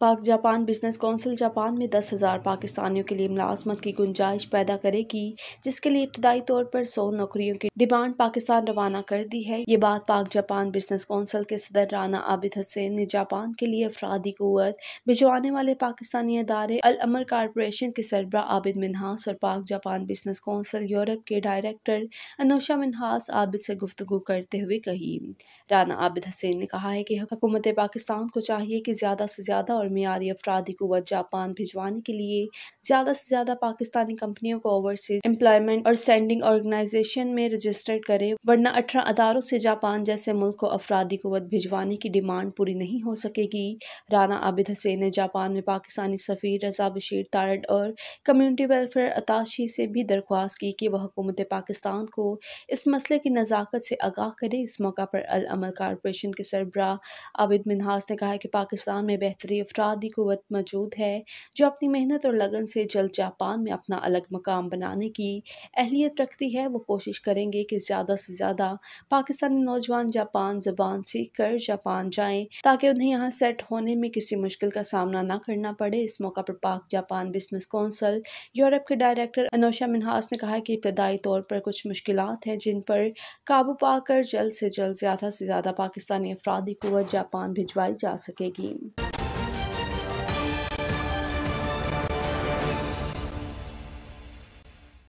पाक Japan business council Japan में दस हज़ार पाकिस्तानियों के लिए मुलाजमत की गुंजाइश पैदा करेगी जिसके लिए इब्तदाई तौर पर सौ नौकरियों की डिमांड पाकिस्तान रवाना कर दी है ये बात पाक जापान बिजनेस काउंसिल के सदर राना आबिद हसैन ने जापान के लिए अफराधी क़वत भिजवाने वाले पाकिस्तानी अदारे अल अमर कारपोरेशन के सरबरा आबिद मिनहास और Pak Japan business council Europe के डायरेक्टर अनोशा मिनहास आबिद से गुफ्तु करते हुए कही राना आबिद हसैन ने कहा है कि हुकूमत पाकिस्तान को चाहिए कि ज़्यादा से ज़्यादा और मीरी अफराद कुत जापान भिजवाने के लिए ज़्यादा से ज़्यादा पाकिस्तानी कंपनियों को ओवरसीज एम्प्लॉयमेंट और सेंडिंग ऑर्गेनाइजेशन में रजिस्टर्ड करे वरना अठारह अदारों से जापान जैसे मुल्क को अफराधी कुत भिजवाने की डिमांड पूरी नहीं हो सकेगी राना आबिद हुसैन ने जापान में पाकिस्तानी सफी रजा बशीर तारड और कम्युनिटी वेलफेयर अताशी से भी दरख्वास्त की कि वह हुकूमत पाकिस्तान को इस मसले की नज़ाकत से आगाह करे इस मौका पर अलमल कारपोरेशन के सरबरा आबिद मिनहास ने कहा कि पाकिस्तान में बेहतरी अफरा इफरादी क़वत मौजूद है जो अपनी मेहनत और लगन से जल्द जापान में अपना अलग मकाम बनाने की अहलियत रखती है वो कोशिश करेंगे कि ज़्यादा से ज़्यादा पाकिस्तानी नौजवान जापान जबान सीख कर जापान जाएँ ताकि उन्हें यहाँ सेट होने में किसी मुश्किल का सामना ना करना पड़े इस मौका पर Pak Japan business council Europe के डायरेक्टर अनोशा मिनहास ने कहा कि इब्तदाई तौर पर कुछ मुश्किल हैं जिन पर काबू पाकर जल्द से जल्द ज़्यादा से ज़्यादा पाकिस्तानी अफराधी कुत जापान भिजवाई जा सकेगी